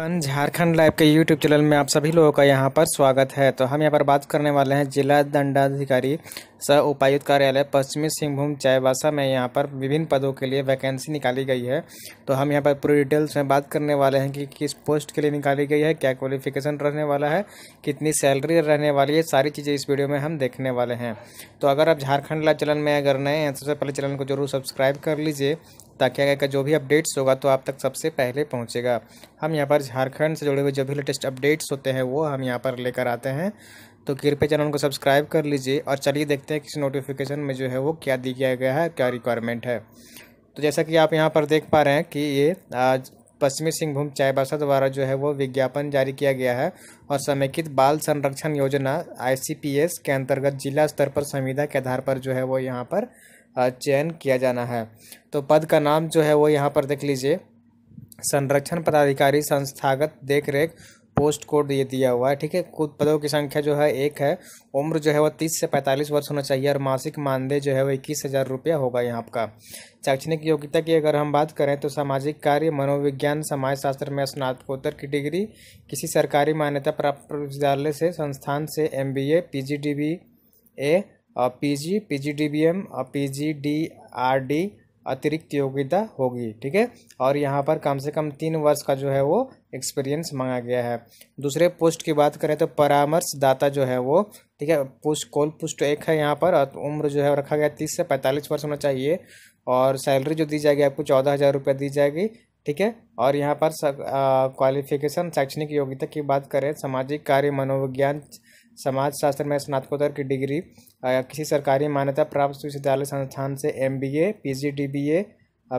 everyone Jharkhand live के YouTube channel में आप सभी लोगों का यहाँ पर स्वागत है तो हम यहाँ पर बात करने वाले हैं जिला दंडाधिकारी सह उपायुक्त कार्यालय पश्चिमी सिंहभूम चाईबासा में यहाँ पर विभिन्न पदों के लिए वैकेंसी निकाली गई है तो हम यहाँ पर पूरी डिटेल्स में बात करने वाले हैं कि किस पोस्ट के लिए निकाली गई है क्या क्वालिफिकेशन रहने वाला है कितनी सैलरी रहने वाली है सारी चीज़ें इस वीडियो में हम देखने वाले हैं तो अगर आप झारखंड लाइव चैनल में अगर नए हैं सबसे पहले चैनल को जरूर सब्सक्राइब कर लीजिए ताकि आगे का जो भी अपडेट्स होगा तो आप तक सबसे पहले पहुँचेगा हम यहाँ पर झारखंड से जुड़े हुए जो भी लेटेस्ट अपडेट्स होते हैं वो हम यहाँ पर लेकर आते हैं तो कृपया चैनल को सब्सक्राइब कर लीजिए और चलिए देखते हैं किस नोटिफिकेशन में जो है वो क्या दिया गया है क्या रिक्वायरमेंट है तो जैसा कि आप यहाँ पर देख पा रहे हैं कि ये आज पश्चिमी सिंहभूम बासा द्वारा जो है वो विज्ञापन जारी किया गया है और समेकित बाल संरक्षण योजना आईसीपीएस के अंतर्गत जिला स्तर पर संविधा के आधार पर जो है वो यहाँ पर चयन किया जाना है तो पद का नाम जो है वो यहाँ पर देख लीजिए संरक्षण पदाधिकारी संस्थागत देखरेख पोस्ट कोड ये दिया हुआ है ठीक है कुछ पदों की संख्या जो है एक है उम्र जो है वो तीस से पैंतालीस वर्ष होना चाहिए और मासिक मानदेय जो है वो इक्कीस हज़ार रुपया होगा यहाँ आपका शैक्षणिक योग्यता की अगर हम बात करें तो सामाजिक कार्य मनोविज्ञान समाजशास्त्र में स्नातकोत्तर की डिग्री किसी सरकारी मान्यता प्राप्त विद्यालय से संस्थान से M B A P G D B A P G P G D B M P G D R D अतिरिक्त योग्यता होगी ठीक है और यहाँ पर कम से कम तीन वर्ष का जो है वो एक्सपीरियंस मांगा गया है दूसरे पोस्ट की बात करें तो परामर्शदाता जो है वो ठीक है पोस्ट कोल पोस्ट एक है यहाँ पर और उम्र जो है रखा गया तीस से पैंतालीस वर्ष होना चाहिए और सैलरी जो दी जाएगी आपको चौदह हज़ार रुपये दी जाएगी ठीक है और यहाँ पर क्वालिफिकेशन शैक्षणिक योग्यता की बात करें सामाजिक कार्य मनोविज्ञान समाजशास्त्र में स्नातकोत्तर की डिग्री किसी सरकारी मान्यता प्राप्त विश्वविद्यालय संस्थान से M B A P G D B A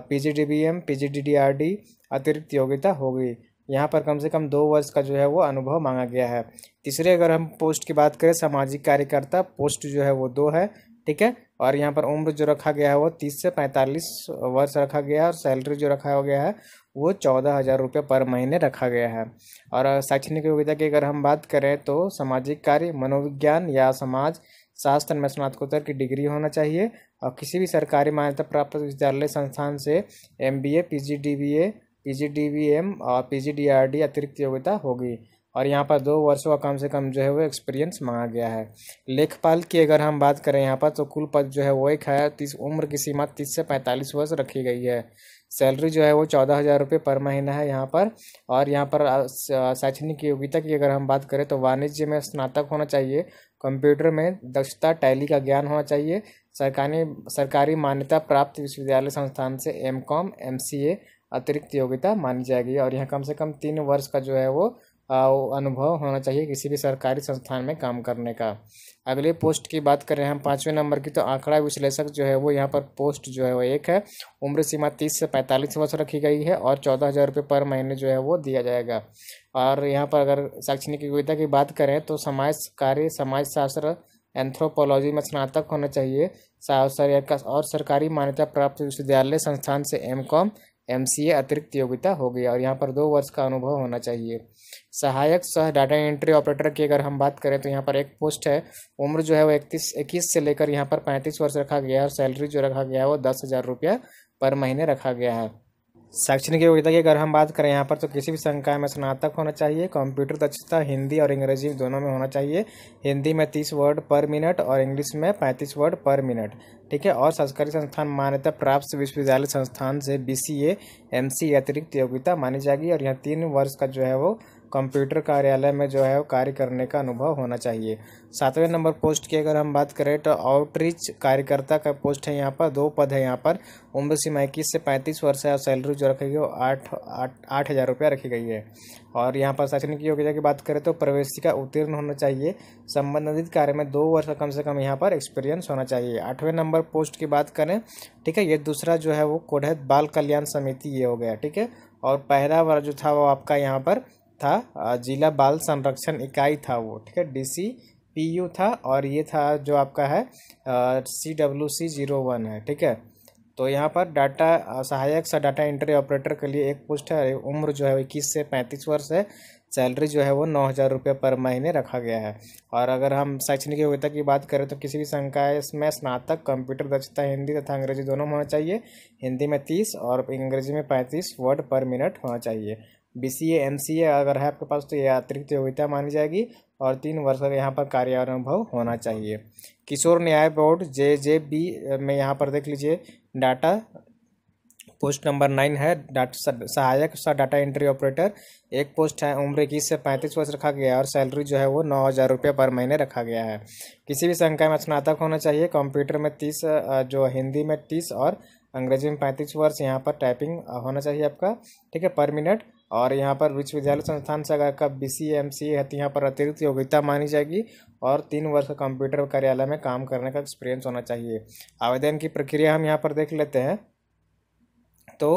P G D B M P G D D R D अतिरिक्त योग्यता होगी यहाँ पर कम से कम दो वर्ष का जो है वो अनुभव मांगा गया है तीसरे अगर हम पोस्ट की बात करें सामाजिक कार्यकर्ता पोस्ट जो है वो दो है ठीक है और यहाँ पर उम्र जो रखा गया है वो तीस से पैंतालीस वर्ष रखा गया है और सैलरी जो रखा गया है वो चौदह हज़ार रुपये पर महीने रखा गया है और शैक्षणिक योग्यता की अगर हम बात करें तो सामाजिक कार्य मनोविज्ञान या समाज शास्त्र में स्नातकोत्तर की डिग्री होना चाहिए और किसी भी सरकारी मान्यता प्राप्त विद्यालय संस्थान से M B A P G D B A P G D B M और P G D R D अतिरिक्त योग्यता होगी और यहाँ पर दो वर्षों का कम से कम जो है वो एक्सपीरियंस मांगा गया है लेखपाल की अगर हम बात करें यहाँ पर तो कुल पद जो है वो एक है तीस उम्र की सीमा तीस से पैंतालीस वर्ष रखी गई है सैलरी जो है वो चौदह हज़ार रुपये पर महीना है यहाँ पर और यहाँ पर शैक्षणिक योग्यता की अगर हम बात करें तो वाणिज्य में स्नातक होना चाहिए कंप्यूटर में दक्षता टैली का ज्ञान होना चाहिए सरकारी सरकारी मान्यता प्राप्त विश्वविद्यालय संस्थान से M com M C A अतिरिक्त योग्यता मानी जाएगी और यहाँ कम से कम तीन वर्ष का जो है वो अनुभव होना चाहिए किसी भी सरकारी संस्थान में काम करने का अगले पोस्ट की बात करें हम पाँचवें नंबर की तो आंकड़ा विश्लेषक जो है वो यहाँ पर पोस्ट जो है वो एक है उम्र सीमा तीस से पैंतालीस वर्ष रखी गई है और चौदह हज़ार रुपये पर महीने जो है वो दिया जाएगा और यहाँ पर अगर शैक्षणिक योग्यता की बात करें तो समाज कार्य समाजशास्त्र एंथ्रोपोलॉजी में स्नातक होना चाहिए और सरकारी मान्यता प्राप्त विश्वविद्यालय संस्थान से एम कॉम एम अतिरिक्त योग्यता हो गई और यहाँ पर दो वर्ष का अनुभव होना चाहिए सहायक सह डाटा एंट्री ऑपरेटर की अगर हम बात करें तो यहाँ पर एक पोस्ट है उम्र जो है वो इकतीस इक्कीस से लेकर यहाँ पर पैंतीस वर्ष रखा गया है और सैलरी जो रखा गया है वो दस हज़ार रुपया पर महीने रखा गया है शैक्षणिक योग्यता की अगर हम बात करें यहाँ पर तो किसी भी संकाय में स्नातक होना चाहिए कंप्यूटर दक्षता हिंदी और अंग्रेजी दोनों में होना चाहिए हिंदी में तीस वर्ड पर मिनट और इंग्लिश में पैंतीस वर्ड पर मिनट ठीक है और सरकारी संस्थान मान्यता प्राप्त विश्वविद्यालय संस्थान से बी सी एम सी अतिरिक्त योग्यता मानी जाएगी और यहाँ तीन वर्ष का जो है वो कंप्यूटर कार्यालय में जो है वो कार्य करने का अनुभव होना चाहिए सातवें नंबर पोस्ट की अगर हम बात करें तो आउटरीच कार्यकर्ता का पोस्ट है यहाँ पर दो पद है यहाँ पर उम्र सीमा इक्कीस से पैंतीस वर्ष है और सैलरी जो रखी गई वो आठ आठ हज़ार रुपया रखी गई है और यहाँ पर शैक्षणिक योग्यता की बात करें तो प्रवेशिका उत्तीर्ण होना चाहिए संबंधित कार्य में दो वर्ष कम से कम यहाँ पर एक्सपीरियंस होना चाहिए आठवें नंबर पोस्ट की बात करें ठीक है ये दूसरा जो है वो कोढ़त बाल कल्याण समिति ये हो गया ठीक है और पहला वर्ग जो था वो आपका यहाँ पर था जिला बाल संरक्षण इकाई था वो ठीक है डीसी पीयू था और ये था जो आपका है C W C zero one है ठीक है तो यहाँ पर डाटा सहायक सा डाटा एंट्री ऑपरेटर के लिए एक पोस्ट है उम्र जो है इक्कीस से पैंतीस वर्ष है सैलरी जो है वो नौ हज़ार रुपये पर महीने रखा गया है और अगर हम शैक्षणिक योग्यता की बात करें तो किसी भी संकाय में स्नातक कंप्यूटर दक्षता हिंदी तथा अंग्रेजी दोनों में होना चाहिए हिंदी में तीस और अंग्रेजी में पैंतीस वर्ड पर मिनट होना चाहिए बी सी एम सी ए अगर है आपके पास तो ये अतिरिक्त योग्यता मानी जाएगी और तीन वर्ष का यहाँ पर कार्य अनुभव होना चाहिए किशोर न्याय बोर्ड जे जे बी में यहाँ पर देख लीजिए डाटा पोस्ट नंबर नाइन है डाटा सहायक सा डाटा एंट्री ऑपरेटर एक पोस्ट है उम्र इक्कीस से पैंतीस वर्ष रखा गया है और सैलरी जो है वो नौ हज़ार रुपये पर महीने रखा गया है किसी भी संख्या में स्नातक होना चाहिए कंप्यूटर में तीस जो हिंदी में तीस और अंग्रेजी में पैंतीस वर्ष यहाँ पर टाइपिंग होना चाहिए आपका ठीक है पर मिनट और यहाँ पर विश्वविद्यालय संस्थान से अगर कब बी सी एम सी है तो यहाँ पर अतिरिक्त योग्यता मानी जाएगी और तीन वर्ष का कंप्यूटर कार्यालय में काम करने का एक्सपीरियंस होना चाहिए आवेदन की प्रक्रिया हम यहाँ पर देख लेते हैं तो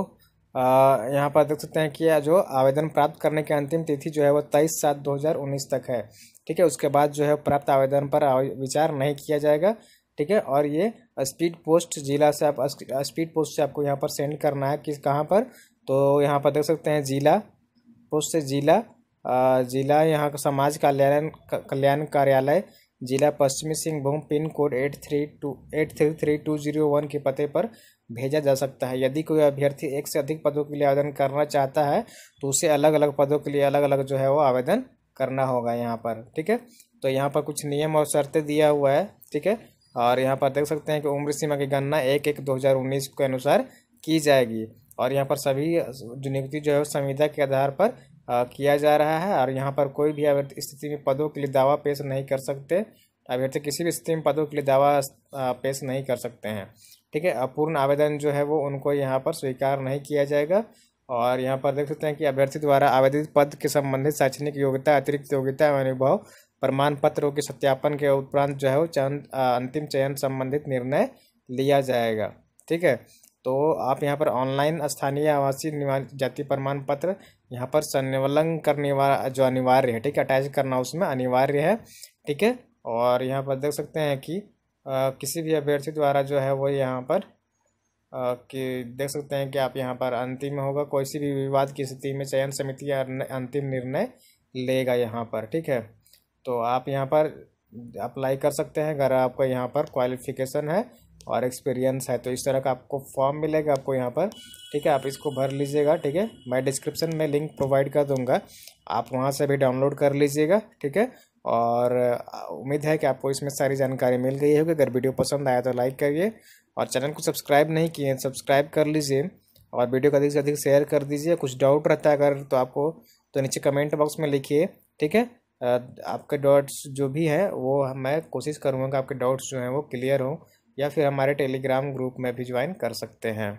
यहाँ पर देख सकते हैं कि जो आवेदन प्राप्त करने की अंतिम तिथि जो है वो तेईस सात दो हज़ार उन्नीस तक है ठीक है उसके बाद जो है प्राप्त आवेदन पर विचार नहीं किया जाएगा ठीक है और ये स्पीड पोस्ट जिला से आप स्पीड पोस्ट से आपको यहाँ पर सेंड करना है किस कहाँ पर तो यहाँ पर देख सकते हैं जिला से जिला जिला यहाँ का समाज कल्याण कल्याण कार्यालय जिला पश्चिमी Singhbhum pin code eight three two eight three three two zero one के पते पर भेजा जा सकता है यदि कोई अभ्यर्थी एक से अधिक पदों के लिए आवेदन करना चाहता है तो उसे अलग अलग पदों के लिए अलग अलग जो है वो आवेदन करना होगा यहाँ पर ठीक है तो यहाँ पर कुछ नियम और शर्तें दिया हुआ है ठीक है और यहाँ पर देख सकते हैं कि उम्र सीमा की गणना एक एक दो हज़ार उन्नीस के अनुसार की जाएगी और यहाँ पर सभी जो नियुक्ति जो है संविदा के आधार पर आ, किया जा रहा है और यहाँ पर कोई भी अभ्यर्थी स्थिति में पदों के लिए दावा पेश नहीं कर सकते अभ्यर्थी किसी भी स्थिति में पदों के लिए दावा पेश नहीं कर सकते हैं ठीक है अपूर्ण आवेदन जो है वो उनको यहाँ पर स्वीकार नहीं किया जाएगा और यहाँ पर देख सकते हैं कि अभ्यर्थी द्वारा आवेदित पद के संबंधित शैक्षणिक योग्यता अतिरिक्त योग्यता एवं अनुभव प्रमाण पत्रों के सत्यापन के उपरांत जो है वो चयन अंतिम चयन संबंधित निर्णय लिया जाएगा ठीक है तो आप यहाँ पर ऑनलाइन स्थानीय आवासीय जाति प्रमाण पत्र यहाँ पर संलग्न करने वाला जो अनिवार्य है ठीक है अटैच करना उसमें अनिवार्य है ठीक है और यहाँ पर देख सकते हैं कि आ, किसी भी अभ्यर्थी द्वारा जो है वो यहाँ पर आ, कि देख सकते हैं कि आप यहाँ पर अंतिम होगा कोई सी भी विवाद की स्थिति में चयन समिति अंतिम निर्णय लेगा यहाँ पर ठीक है तो आप यहाँ पर अप्लाई कर सकते हैं अगर आपका यहाँ पर क्वालिफिकेशन है और एक्सपीरियंस है तो इस तरह का आपको फॉर्म मिलेगा आपको यहाँ पर ठीक है आप इसको भर लीजिएगा ठीक है मैं डिस्क्रिप्शन में लिंक प्रोवाइड कर दूंगा आप वहाँ से भी डाउनलोड कर लीजिएगा ठीक है और उम्मीद है कि आपको इसमें सारी जानकारी मिल गई होगी अगर वीडियो पसंद आया तो लाइक करिए और चैनल को सब्सक्राइब नहीं किए हैं सब्सक्राइब कर लीजिए और वीडियो को अधिक से अधिक शेयर कर दीजिए कुछ डाउट रहता है अगर तो आपको तो नीचे कमेंट बॉक्स में लिखिए ठीक है आपके डाउट्स जो भी हैं वो मैं कोशिश करूँगा कि आपके डाउट्स जो हैं वो क्लियर हों या फिर हमारे टेलीग्राम ग्रुप में भी ज्वाइन कर सकते हैं